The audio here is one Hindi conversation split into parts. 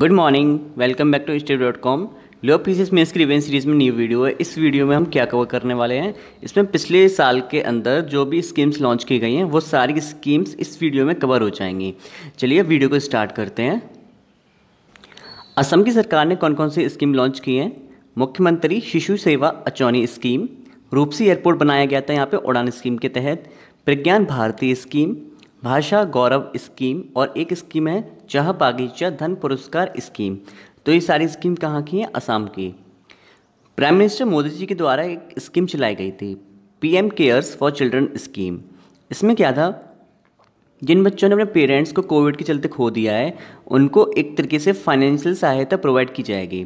good morning welcome back to state dot com लियो पीसीस मेन्स इसकी सीरीज़ में न्यू वीडियो है इस वीडियो में हम क्या कवर करने वाले हैं इसमें पिछले साल के अंदर जो भी स्कीम्स लॉन्च की गई हैं वो सारी स्कीम्स इस वीडियो में कवर हो जाएंगी चलिए वीडियो को स्टार्ट करते हैं असम की सरकार ने कौन कौन सी स्कीम लॉन्च की हैं मुख्यमंत्री शिशु सेवा अचौनी स्कीम रूपसी एयरपोर्ट बनाया गया था यहाँ पर उड़ान स्कीम के तहत प्रज्ञान भारती स्कीम भाषा गौरव स्कीम और एक स्कीम है चाह बागीचा धन पुरस्कार स्कीम तो ये सारी स्कीम कहाँ की है असम की प्राइम मिनिस्टर मोदी जी के द्वारा एक स्कीम चलाई गई थी PM cares for children scheme इसमें क्या था जिन बच्चों ने अपने पेरेंट्स को कोविड के चलते खो दिया है उनको एक तरीके से फाइनेंशियल सहायता प्रोवाइड की जाएगी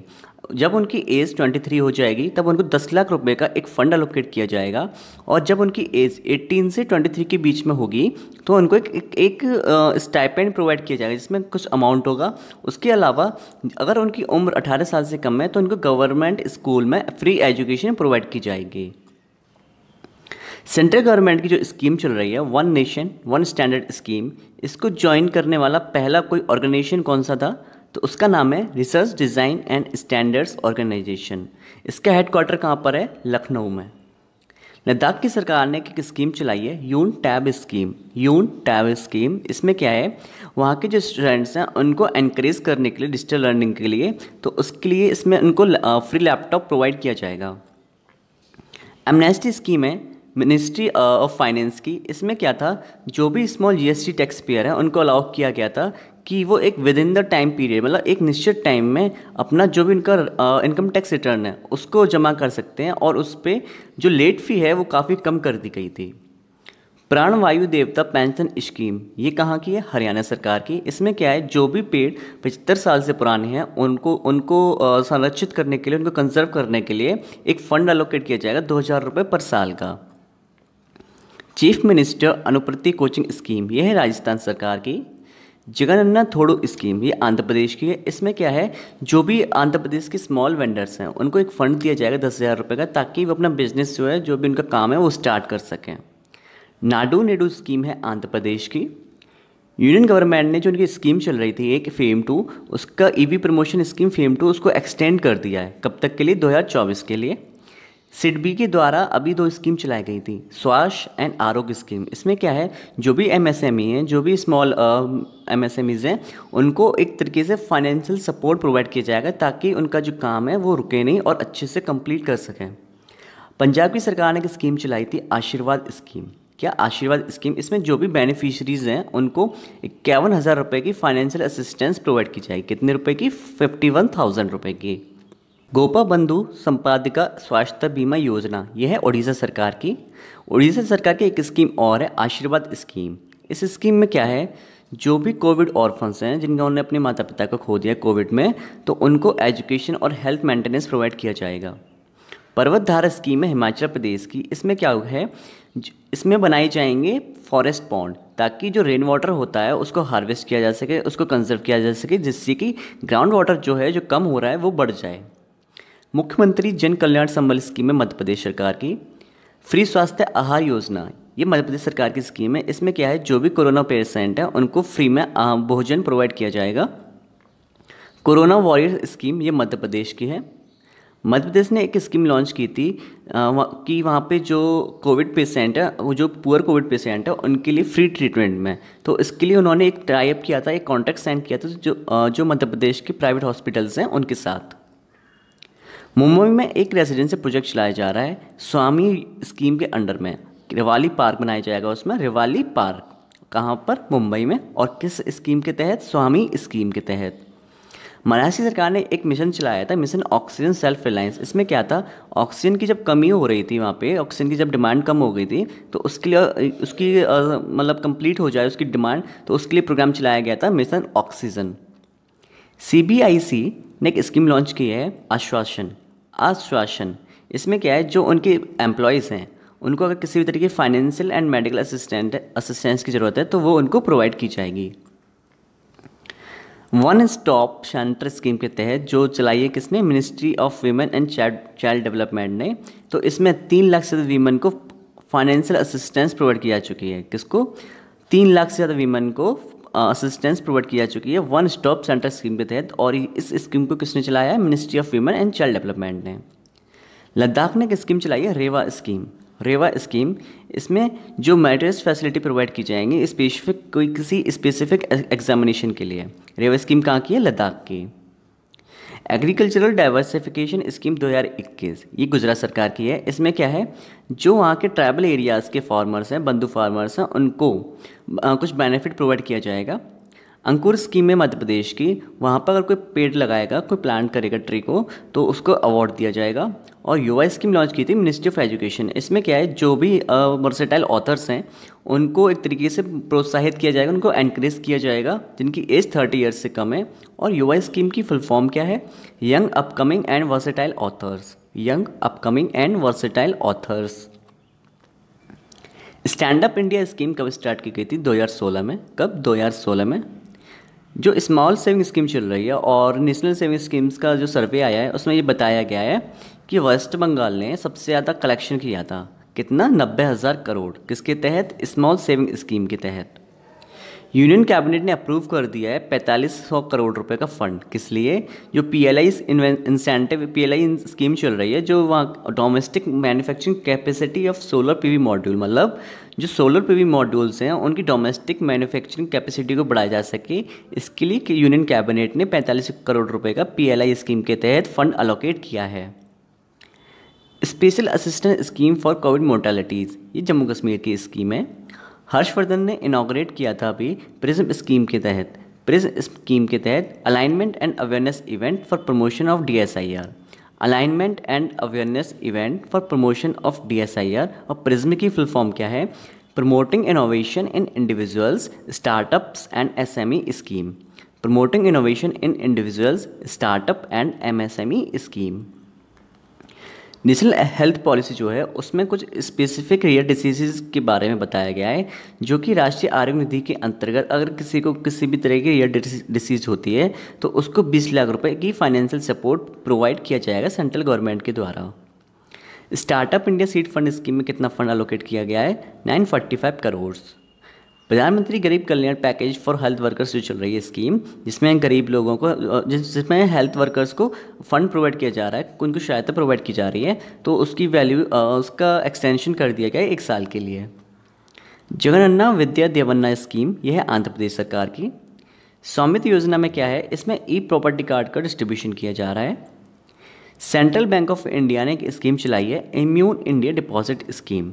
जब उनकी एज 23 हो जाएगी तब उनको 10 लाख रुपए का एक फंड अलोकेट किया जाएगा और जब उनकी एज 18 से 23 के बीच में होगी तो उनको एक एक, एक स्टाइपेंड प्रोवाइड किया जाएगा जिसमें कुछ अमाउंट होगा उसके अलावा अगर उनकी उम्र 18 साल से कम है तो उनको गवर्नमेंट स्कूल में फ्री एजुकेशन प्रोवाइड की जाएगी सेंट्रल गवर्नमेंट की जो स्कीम चल रही है one nation one standard scheme इसको ज्वाइन करने वाला पहला कोई ऑर्गेनाइजेशन कौन सा था तो उसका नाम है research design and standards organisation इसका हेडक्वार्टर कहाँ पर है लखनऊ में लद्दाख की सरकार ने एक स्कीम चलाई है यून टैब स्कीम यून टैब स्कीम इसमें क्या है वहाँ के जो स्टूडेंट्स हैं उनको इनक्रेज करने के लिए डिजिटल लर्निंग के लिए तो उसके लिए इसमें उनको फ्री लैपटॉप प्रोवाइड किया जाएगा एमनेस्टी स्कीम है मिनिस्ट्री ऑफ फाइनेंस की इसमें क्या था जो भी स्मॉल जीएसटी टैक्स पेयर है उनको अलाउ किया गया था कि वो एक within the time period मतलब एक निश्चित टाइम में अपना जो भी उनका इनकम टैक्स रिटर्न है उसको जमा कर सकते हैं और उस पर जो लेट फी है वो काफ़ी कम कर दी गई थी प्राणवायु देवता पेंशन स्कीम ये कहाँ की है हरियाणा सरकार की इसमें क्या है जो भी पेड़ पचहत्तर साल से पुराने हैं उनको उनको संरक्षित करने के लिए उनको कंजर्व करने के लिए एक फंड एलोकेट किया जाएगा दो हज़ार रुपये पर साल का chief minister Anuprati coaching scheme यह है राजस्थान सरकार की जगनन्ना थोड़ो स्कीम ये आंध्र प्रदेश की है इसमें क्या है जो भी आंध्र प्रदेश के स्मॉल वेंडर्स हैं उनको एक फ़ंड दिया जाएगा दस हज़ार रुपये का ताकि वो अपना बिजनेस जो है जो भी उनका काम है वो स्टार्ट कर सकें नाडू नेडू स्कीम है आंध्र प्रदेश की यूनियन गवर्नमेंट ने जो उनकी स्कीम चल रही थी एक फेम टू उसका EV promotion scheme FAME two उसको एक्सटेंड कर दिया है कब तक के लिए दो के लिए सिडबी के द्वारा अभी दो स्कीम चलाई गई थी स्वास्थ्य एंड आरोग्य स्कीम इसमें क्या है जो भी एमएसएमई e हैं जो भी स्मॉल एमएसएमईज हैं उनको एक तरीके से फाइनेंशियल सपोर्ट प्रोवाइड किया जाएगा ताकि उनका जो काम है वो रुके नहीं और अच्छे से कंप्लीट कर सकें पंजाब की सरकार ने एक स्कीम चलाई थी आशीर्वाद स्कीम क्या आशीर्वाद स्कीम इसमें जो भी बेनिफिशरीज हैं उनको इक्यावन हज़ार रुपये की फाइनेंशियल असिस्टेंस प्रोवाइड की जाएगी कितने रुपए की फिफ्टी वन थाउजेंड रुपये की गोपा बंधु संपादिका स्वास्थ्य बीमा योजना यह है उड़ीसा सरकार की उड़ीसा सरकार की एक स्कीम और है आशीर्वाद स्कीम इस स्कीम में क्या है जो भी कोविड ऑर्फन्स हैं जिनका उन्होंने अपने माता पिता को खो दिया कोविड में तो उनको एजुकेशन और हेल्थ मेंटेनेंस प्रोवाइड किया जाएगा पर्वत धारा स्कीम है हिमाचल प्रदेश की इसमें क्या है इसमें बनाए जाएंगे फॉरेस्ट पॉन्ड ताकि जो रेन वाटर होता है उसको हार्वेस्ट किया जा सके उसको कंजर्व किया जा सके जिससे कि ग्राउंड वाटर जो है जो कम हो रहा है वो बढ़ जाए मुख्यमंत्री जन कल्याण संबल स्कीम है मध्य प्रदेश सरकार की फ्री स्वास्थ्य आहार योजना ये मध्य प्रदेश सरकार की स्कीम है इसमें क्या है जो भी कोरोना पेशेंट है उनको फ्री में भोजन प्रोवाइड किया जाएगा कोरोना वॉरियर स्कीम ये मध्य प्रदेश की है मध्य प्रदेश ने एक स्कीम लॉन्च की थी कि वहाँ पे जो कोविड पेशेंट है वो जो पुअर कोविड पेशेंट है उनके लिए फ्री ट्रीटमेंट में तो इसके लिए उन्होंने एक ट्राई अप किया था एक कॉन्ट्रैक्ट साइन किया था जो जो मध्य प्रदेश के प्राइवेट हॉस्पिटल्स हैं उनके साथ मुंबई में एक रेजिडेंसी प्रोजेक्ट चलाया जा रहा है स्वामी स्कीम के अंडर में रिवाली पार्क बनाया जाएगा उसमें रिवाली पार्क कहाँ पर मुंबई में और किस स्कीम के तहत स्वामी स्कीम के तहत महाराष्ट्र सरकार ने एक मिशन चलाया था मिशन ऑक्सीजन सेल्फ रिलायंस इसमें क्या था ऑक्सीजन की जब कमी हो रही थी वहाँ पे ऑक्सीजन की जब डिमांड कम हो गई थी तो उसके लिए उसकी मतलब कंप्लीट हो जाए उसकी डिमांड तो उसके लिए प्रोग्राम चलाया गया था मिशन ऑक्सीजन सी ने एक स्कीम लॉन्च की है आश्वासन आश्वासन इसमें क्या है जो उनके एम्प्लॉयज़ हैं उनको अगर किसी भी तरीके की financial and medical assistant assistance की ज़रूरत है तो वो उनको प्रोवाइड की जाएगी वन स्टॉप सेंटर स्कीम के तहत जो चलाई है किसने ministry of women and child child development ने तो इसमें तीन लाख से ज़्यादा वीमेन को फाइनेंशियल असिस्टेंस प्रोवाइड की जा चुकी है किसको तीन लाख से ज़्यादा वीमेन को असिस्टेंस प्रोवाइड की जा चुकी है वन स्टॉप सेंटर स्कीम के तहत और इस स्कीम को किसने चलाया है ministry of women and child development ने लद्दाख ने एक स्कीम चलाई है रेवा स्कीम रेवा स्कीम इसमें जो मेटर्स फैसिलिटी प्रोवाइड की जाएंगी स्पेसिफिक कोई किसी स्पेसिफिक एग्जामिनेशन के लिए रेवा स्कीम कहाँ की है लद्दाख की एग्रीकल्चरल डाइवर्सिफिकेशन स्कीम 2021 ये गुजरात सरकार की है इसमें क्या है जो वहाँ के ट्राइबल एरियाज़ के फार्मर्स हैं बंधु फार्मर्स हैं उनको आ, कुछ बेनिफिट प्रोवाइड किया जाएगा अंकुर स्कीम है मध्य प्रदेश की वहाँ पर अगर कोई पेड़ लगाएगा कोई प्लांट करेगा ट्री को तो उसको अवार्ड दिया जाएगा और युवा स्कीम लॉन्च की थी मिनिस्ट्री ऑफ एजुकेशन इसमें क्या है जो भी वर्सेटाइल ऑथर्स हैं उनको एक तरीके से प्रोत्साहित किया जाएगा उनको एनकरेज किया जाएगा जिनकी एज थर्टी ईयर्स से कम है और युवा स्कीम की फुल फॉर्म क्या है young upcoming and versatile authors young upcoming and versatile authors stand up India scheme कब स्टार्ट की गई थी 2016 में कब 2016 में जो स्मॉल सेविंग स्कीम चल रही है और नेशनल सेविंग स्कीम्स का जो सर्वे आया है उसमें ये बताया गया है कि वेस्ट बंगाल ने सबसे ज़्यादा कलेक्शन किया था कितना नब्बे हज़ार करोड़ किसके तहत स्मॉल सेविंग स्कीम के तहत यूनियन कैबिनेट ने अप्रूव कर दिया है पैंतालीस सौ करोड़ रुपए का फंड किस लिए जो P L I incentive P L I scheme चल रही है जो वहाँ domestic manufacturing capacity of solar PV module मतलब जो सोलर पीवी मॉड्यूल्स हैं उनकी डोमेस्टिक मैन्युफैक्चरिंग कैपेसिटी को बढ़ाया जा सके इसके लिए यूनियन कैबिनेट ने पैंतालीस करोड़ रुपये का पी एल आई स्कीम के तहत फंड अलोकेट किया है special assistance scheme for COVID mortalities ये जम्मू कश्मीर की स्कीम है हर्षवर्धन ने इनाग्रेट किया था अभी प्रिज्म स्कीम के तहत प्रिज्म स्कीम के तहत alignment and awareness event for promotion of D S I R alignment and awareness event for promotion of D S I R और प्रिज्म की फुल फॉर्म क्या है promoting innovation in individuals startups and S M E scheme promoting innovation in individuals startup and M S M E scheme national health policy जो है उसमें कुछ स्पेसिफिक रेयर डिसीजेज के बारे में बताया गया है जो कि राष्ट्रीय आरोग्य निधि के अंतर्गत अगर किसी को किसी भी तरह की रेयर डिसीज होती है तो उसको 20 लाख रुपए की फाइनेंशियल सपोर्ट प्रोवाइड किया जाएगा सेंट्रल गवर्नमेंट के द्वारा startup India seed fund scheme में कितना फंड अलोकेट किया गया है नाइन करोड़ प्रधानमंत्री गरीब कल्याण पैकेज फॉर हेल्थ वर्कर्स जो चल रही है स्कीम जिसमें गरीब लोगों को जिसमें हेल्थ वर्कर्स को फंड प्रोवाइड किया जा रहा है उनको सहायता प्रोवाइड की जा रही है तो उसकी वैल्यू उसका एक्सटेंशन कर दिया गया एक साल के लिए जगनन्ना विद्या देवन्ना स्कीम यह है आंध्र प्रदेश सरकार की स्वामित्व योजना में क्या है इसमें ई प्रॉपर्टी कार्ड का डिस्ट्रीब्यूशन किया जा रहा है सेंट्रल बैंक ऑफ इंडिया ने एक स्कीम चलाई है immune India deposit scheme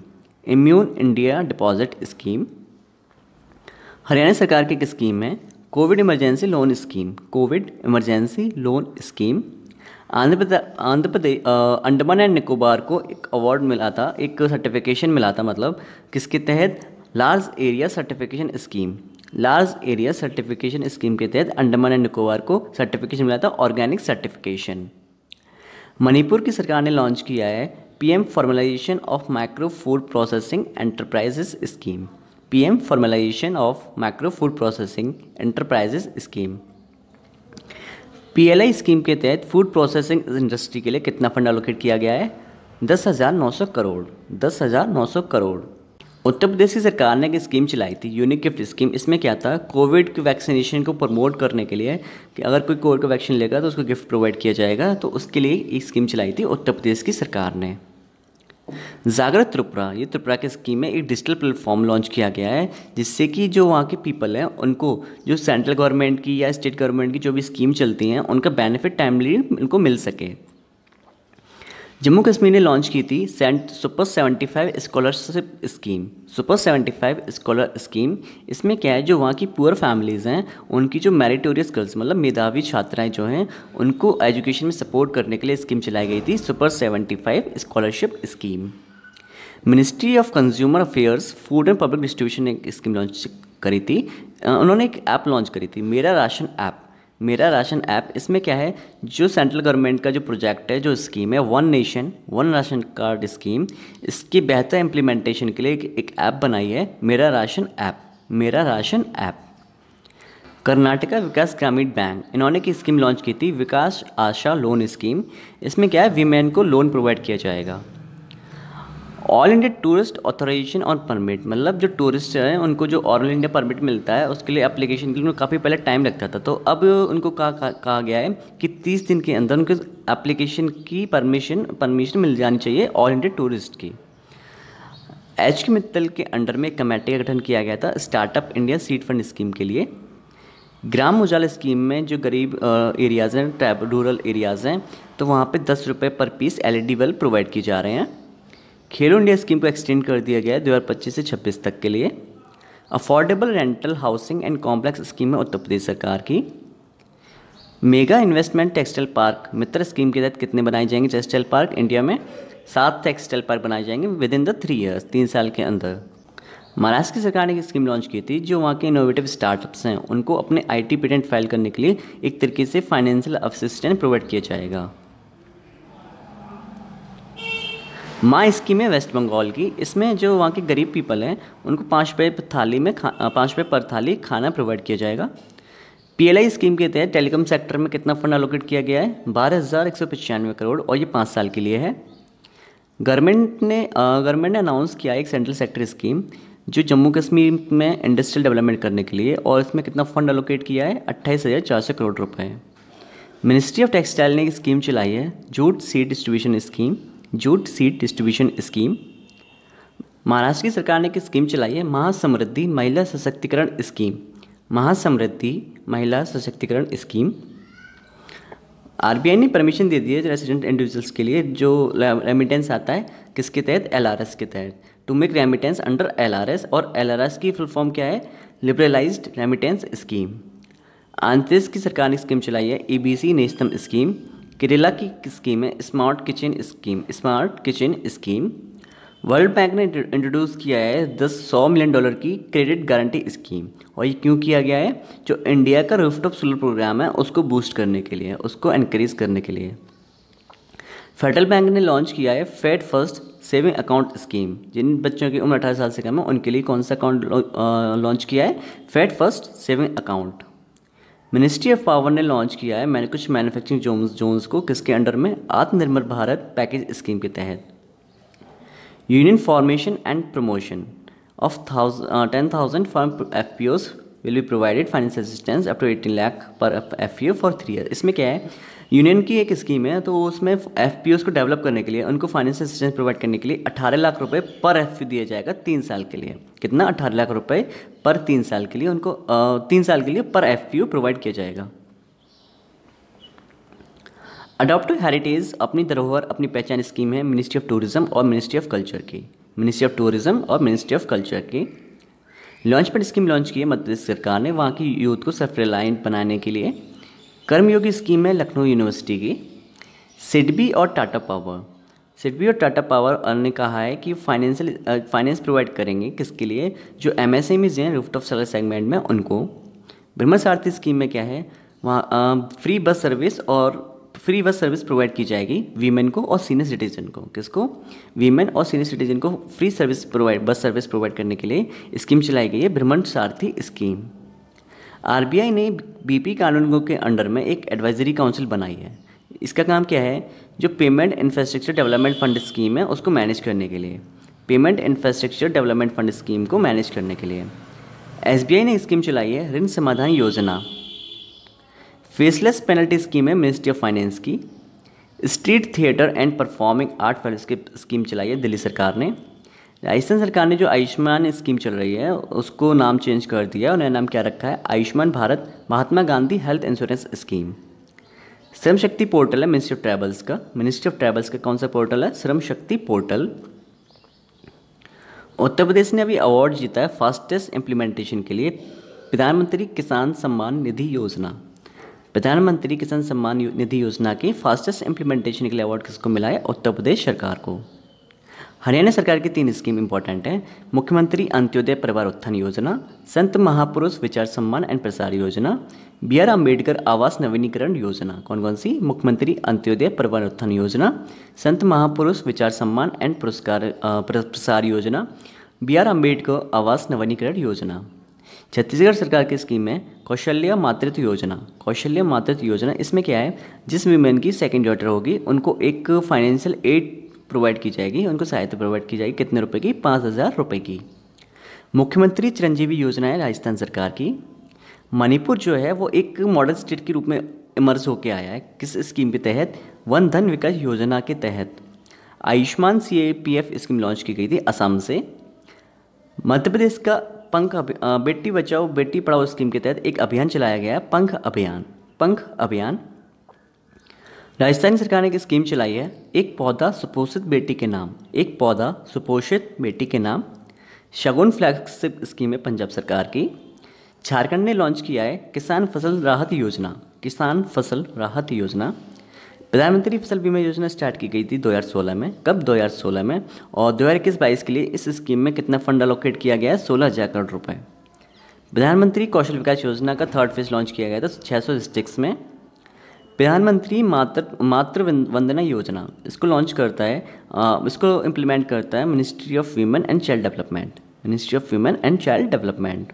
immune India deposit scheme Haryana सरकार की एक स्कीम है covid emergency loan scheme covid emergency loan scheme Andhra Pradesh Andhra Pradesh Andaman and Nicobar को एक अवार्ड मिला था एक सर्टिफिकेशन मिला था मतलब किसके तहत large area certification scheme large area certification scheme के तहत अंडमान एंड निकोबार को सर्टिफिकेशन मिला था ऑर्गेनिक सर्टिफिकेशन मणिपुर की सरकार ने लॉन्च किया है PM formalisation of micro food processing enterprises scheme PM formalisation of micro food processing enterprises scheme PLI scheme के तहत फूड प्रोसेसिंग इंडस्ट्री के लिए कितना फंड एलोकेट किया गया है दस हज़ार नौ सौ करोड़ दस हज़ार नौ सौ करोड़ उत्तर प्रदेश की सरकार ने एक स्कीम चलाई थी यूनिक गिफ्ट स्कीम इसमें क्या था कोविड के वैक्सीनेशन को प्रमोट करने के लिए कि अगर कोई कोविड का वैक्सीन लेगा तो उसको गिफ्ट प्रोवाइड किया जाएगा तो उसके लिए एक स्कीम चलाई थी उत्तर प्रदेश की सरकार ने जागृत त्रिपुरा ये त्रिपुरा के स्कीम में एक डिजिटल प्लेटफॉर्म लॉन्च किया गया है जिससे कि जो वहाँ के पीपल हैं उनको जो सेंट्रल गवर्नमेंट की या स्टेट गवर्नमेंट की जो भी स्कीम चलती हैं उनका बेनिफिट टाइमली उनको मिल सके जम्मू कश्मीर ने लॉन्च की थी सेंट super 75 scholarship scheme super 75 scholar scheme इसमें क्या है जो वहाँ की पुअर फैमिलीज़ हैं उनकी जो मेरिटोरियस गर्ल्स मतलब मेधावी छात्राएं जो हैं उनको एजुकेशन में सपोर्ट करने के लिए स्कीम चलाई गई थी super 75 scholarship scheme ministry of consumer affairs food and public distribution ने एक स्कीम लॉन्च करी थी उन्होंने एक ऐप लॉन्च करी थी मेरा राशन ऐप मेरा राशन ऐप इसमें क्या है जो सेंट्रल गवर्नमेंट का जो प्रोजेक्ट है जो स्कीम है one nation one ration card scheme इसकी बेहतर इम्प्लीमेंटेशन के लिए एक, ऐप बनाई है मेरा राशन ऐप मेरा ration app Karnataka Vikas Grameen bank इन्होंने की स्कीम लॉन्च की थी विकास आशा लोन स्कीम इसमें क्या है वीमेन को लोन प्रोवाइड किया जाएगा ऑल इंडिया टूरिस्ट ऑथोराइजेशन और परमिट मतलब जो टूरिस्ट हैं उनको जो ऑल इंडिया परमिट मिलता है उसके लिए एप्लीकेशन के लिए काफ़ी पहले टाइम लगता था तो अब उनको कहा कहा गया है कि तीस दिन के अंदर उनके एप्लीकेशन की परमिशन परमिशन मिल जानी चाहिए ऑल इंडिया टूरिस्ट की एच के मित्तल के अंडर में कमेटी का गठन किया गया था startup India seed fund scheme के लिए ग्राम उजाला स्कीम में जो गरीब एरियाज़ हैं ट्रैब रूरल एरियाज़ हैं तो वहाँ पे दस रुपये पर पीस एलईडी बल्ब प्रोवाइड किए जा रहे हैं खेलो इंडिया स्कीम को एक्सटेंड कर दिया गया है दो से छब्बीस तक के लिए affordable rental housing and complex scheme है उत्तर प्रदेश सरकार की mega investment textile park Mitra scheme के तहत कितने बनाए जाएंगे टेक्सटाइल पार्क इंडिया में सात टेक्सटाइल पार्क बनाए जाएंगे within the three years तीन साल के अंदर महाराष्ट्र की सरकार ने एक स्कीम लॉन्च की थी जो वहाँ के इनोवेटिव स्टार्टअप्स हैं उनको अपने आईटी पेटेंट फाइल करने के लिए एक तरीके से फाइनेंशियल असिस्टेंट प्रोवाइड किया जाएगा माँ स्कीम है वेस्ट बंगाल की इसमें जो वहाँ के गरीब पीपल हैं उनको पाँच रुपये थाली में खा पाँच रुपये पर थाली खाना प्रोवाइड किया जाएगा पीएलआई स्कीम के तहत टेलीकॉम सेक्टर में कितना फंड एलोकेट किया गया है बारह हज़ार एक सौ पचानवे करोड़ और ये पाँच साल के लिए है गवर्नमेंट ने गवर्नमेंट ने अनाउंस किया एक सेंट्रल सेक्टर स्कीम जो जम्मू कश्मीर में इंडस्ट्रियल डेवलपमेंट करने के लिए और इसमें कितना फंड एलोकेट किया है अट्ठाईस हज़ार चार सौ करोड़ रुपये मिनिस्ट्री ऑफ टेक्सटाइल ने एक स्कीम चलाई है jute seed distribution scheme jute seed distribution scheme Maharashtra की सरकार ने एक स्कीम चलाई है महासमृद्धि महिला सशक्तिकरण स्कीम महासमृद्धि महिला सशक्तिकरण स्कीम आरबीआई ने परमिशन दे दी है रेसिडेंट इंडिविजुअल्स के लिए जो रेमिटेंस आता है किसके तहत एलआरएस के तहत to make remittance under LRS और एलआरएस की फुल फॉर्म क्या है liberalised remittance scheme Andhra Pradesh की सरकार ने स्कीम चलाई है ईबीसी नेशनल स्कीम केरला की स्कीम है smart kitchen scheme smart kitchen scheme world bank ने इंट्रोड्यूस किया है दस सौ मिलियन डॉलर की क्रेडिट गारंटी स्कीम और ये क्यों किया गया है जो इंडिया का रूफटॉप सोलर प्रोग्राम है उसको बूस्ट करने के लिए उसको इनक्रीज करने के लिए फेडरल बैंक ने लॉन्च किया है fed first saving account scheme जिन बच्चों की उम्र अठारह साल से कम है उनके लिए कौन सा अकाउंट लॉन्च किया है fed first saving account ministry of power ने लॉन्च किया है मैंने कुछ मैन्युफैक्चरिंग जोन्स जोन्स को किसके अंडर में आत्मनिर्भर भारत पैकेज स्कीम के तहत union formation and promotion of ten thousand for F P Os will be provided finance assistance up to eighteen lakh per F P O for three year इसमें क्या है यूनियन की एक स्कीम है तो उसमें एफ को डेवलप करने के लिए उनको फाइनेंशियल असिस्टेंस प्रोवाइड करने के लिए अठारह लाख रुपये पर एफ दिया जाएगा तीन साल के लिए कितना अठारह लाख रुपये पर तीन साल के लिए उनको तीन साल के लिए पर एफ प्रोवाइड किया जाएगा अडोप्टिव हेरिटेज अपनी धरोहर अपनी पहचान स्कीम है मिनिस्ट्री ऑफ टूरिज्म और मिनिस्ट्री ऑफ कल्चर की मिनिस्ट्री ऑफ टूरिज्म और मिनिस्ट्री ऑफ कल्चर की लॉन्च पर स्कीम लॉन्च की है मध्य प्रदेश सरकार ने वहाँ की यूथ को सफरे लाइन बनाने के लिए कर्मयोगी स्कीम है लखनऊ यूनिवर्सिटी की सिडबी और टाटा पावर सिडबी और टाटा पावर ने कहा है कि फाइनेंशियल फाइनेंस प्रोवाइड करेंगे किसके लिए जो एम एस एम हैं रूफ टॉप सर्विस सेगमेंट में उनको ब्रह्म सारथी स्कीम में क्या है वहाँ फ्री बस सर्विस और फ्री बस सर्विस प्रोवाइड की जाएगी वीमेन को और सीनियर सिटीजन को किसको वीमेन और सीनियर सिटीजन को free service provide bus service provide करने के लिए स्कीम चलाई गई है भ्रमण सारथी स्कीम आरबीआई ने बीपी कानूनों के अंडर में एक एडवाइजरी काउंसिल बनाई है इसका काम क्या है जो payment infrastructure development fund scheme है उसको मैनेज करने के लिए payment infrastructure development fund scheme को मैनेज करने के लिए एस ने स्कीम चलाई है ऋण समाधान योजना फेसलेस पेनल्टी स्कीम है मिनिस्ट्री ऑफ फाइनेंस की street theatre and performing art fellowship scheme चलाई है दिल्ली सरकार ने राजस्थान सरकार ने जो आयुष्मान स्कीम चल रही है उसको नाम चेंज कर दिया है उन्हें नाम क्या रखा है Ayushman Bharat Mahatma Gandhi health insurance scheme Shram Shakti portal है मिनिस्ट्री ऑफ ट्रैवल्स का मिनिस्ट्री ऑफ ट्रैवल्स का कौन सा पोर्टल है श्रम शक्ति पोर्टल उत्तर प्रदेश ने अभी अवार्ड जीता है फास्टेस्ट इम्प्लीमेंटेशन के लिए प्रधानमंत्री किसान सम्मान निधि योजना प्रधानमंत्री किसान सम्मान निधि योजना की फास्टेस्ट इम्प्लीमेंटेशन के लिए अवार्ड किसको मिला है उत्तर प्रदेश सरकार को हरियाणा सरकार की तीन स्कीम इंपॉर्टेंट हैं मुख्यमंत्री अंत्योदय परिवार उत्थान योजना संत महापुरुष विचार सम्मान एंड प्रसार योजना बी आर अम्बेडकर आवास नवीनीकरण योजना कौन कौन सी मुख्यमंत्री अंत्योदय परिवार उत्थान योजना संत महापुरुष विचार सम्मान एंड पुरस्कार प्रसार योजना बी आर अम्बेडकर आवास नवीनीकरण योजना छत्तीसगढ़ सरकार की स्कीम है कौशल्य मातृत्व योजना कौशल्य मातृत्व योजना इसमें क्या है जिस वीमेन की सेकेंड डॉटर होगी उनको एक फाइनेंशियल एड प्रोवाइड की जाएगी उनको सहायता प्रोवाइड की जाएगी कितने रुपए की पाँच हज़ार रुपये की मुख्यमंत्री चिरंजीवी योजना है राजस्थान सरकार की मणिपुर जो है वो एक मॉडल स्टेट के रूप में इमर्ज होकर आया है किस स्कीम के तहत वन धन विकास योजना के तहत Ayushman C P F scheme launch की गई थी असम से मध्य प्रदेश का पंख बेटी बचाओ बेटी पढ़ाओ स्कीम के तहत एक अभियान चलाया गया पंख अभियान पंख अभियान राजस्थान सरकार ने एक स्कीम चलाई है एक पौधा सुपोषित बेटी के नाम एक पौधा सुपोषित बेटी के नाम शगुन फ्लैगशिप स्कीम है पंजाब सरकार की झारखंड ने लॉन्च किया है किसान फसल राहत योजना किसान फसल राहत योजना प्रधानमंत्री फसल बीमा योजना स्टार्ट की गई थी 2016 में कब 2016 में और दो हज़ार इक्कीस बाईस के लिए इस स्कीम में कितना फंड अलोकेट किया गया है सोलह हज़ार करोड़ रुपये प्रधानमंत्री कौशल विकास योजना का थर्ड फेज लॉन्च किया गया था छः सौ डिस्ट्रिक्ट्स में प्रधानमंत्री मातृ मातृ वंदना योजना इसको लॉन्च करता है आ, इसको इम्प्लीमेंट करता है ministry of women and child development ministry of women and child development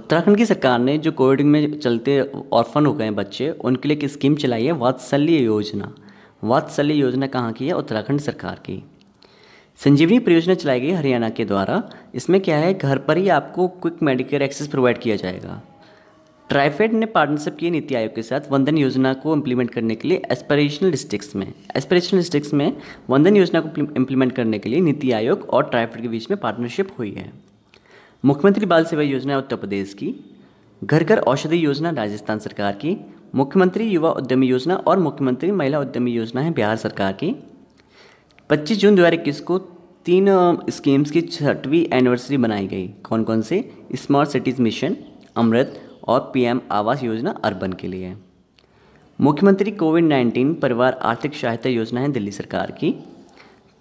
Uttarakhand की सरकार ने जो कोविड में चलते ऑर्फन हो गए बच्चे उनके लिए एक स्कीम चलाई है वात्सल्य योजना वात्सल्य योजना कहाँ की है उत्तराखंड सरकार की संजीवनी परियोजना चलाई गई हरियाणा के द्वारा इसमें क्या है घर पर ही आपको क्विक मेडिकेयर एक्सेस प्रोवाइड किया जाएगा ट्राइफेड ने पार्टनरशिप की नीति आयोग के साथ वंदन योजना को इम्प्लीमेंट करने के लिए एस्पिरेशनल डिस्ट्रिक्स में एस्परेशनल डिस्ट्रिक्स में वंदन योजना को इम्प्लीमेंट करने के लिए नीति आयोग और ट्राइफेड के बीच में पार्टनरशिप हुई है मुख्यमंत्री बाल सेवा योजना उत्तर प्रदेश की घर घर औषधि योजना राजस्थान सरकार की मुख्यमंत्री युवा उद्यमी योजना और मुख्यमंत्री महिला उद्यमी योजना है बिहार सरकार की पच्चीस जून दो को तीन स्कीम्स की छठवीं एनिवर्सरी बनाई गई कौन कौन से स्मार्ट सिटीज़ मिशन अमृत और पीएम आवास योजना अर्बन के लिए मुख्यमंत्री कोविड 19 परिवार आर्थिक सहायता योजना है दिल्ली सरकार की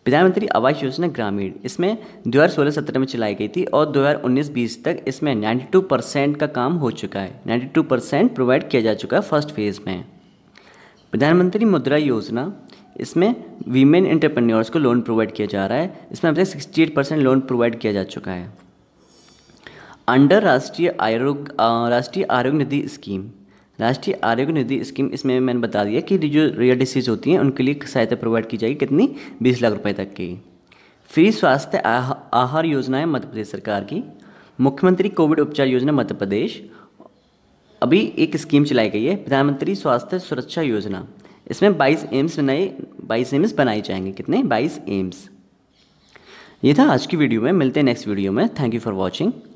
प्रधानमंत्री आवास योजना ग्रामीण इसमें दो हज़ार सोलह सत्रह में चलाई गई थी और दो हज़ार उन्नीस बीस तक इसमें नाइन्टी टू परसेंट का काम हो चुका है नाइन्टी टू परसेंट प्रोवाइड किया जा चुका है फर्स्ट फेज़ में प्रधानमंत्री मुद्रा योजना इसमें वीमेन एंटरप्रेन्योर्स को लोन प्रोवाइड किया जा रहा है इसमें अब तक sixty eight percent loan provide किया जा चुका है अंडर राष्ट्रीय आयोग राष्ट्रीय आरोग्य निधि स्कीम राष्ट्रीय आरोग्य निधि स्कीम इसमें मैंने बता दिया कि जो रेयर डिसीज होती हैं उनके लिए सहायता प्रोवाइड की जाएगी कितनी बीस लाख रुपए तक की फ्री स्वास्थ्य आहार योजनाएं मध्य प्रदेश सरकार की मुख्यमंत्री कोविड उपचार योजना मध्य प्रदेश अभी एक स्कीम चलाई गई है प्रधानमंत्री स्वास्थ्य सुरक्षा योजना इसमें बाईस एम्स बनाए बाईस एम्स बनाए जाएंगे कितने बाईस एम्स ये था आज की वीडियो में मिलते हैं नेक्स्ट वीडियो में थैंक यू फॉर वॉचिंग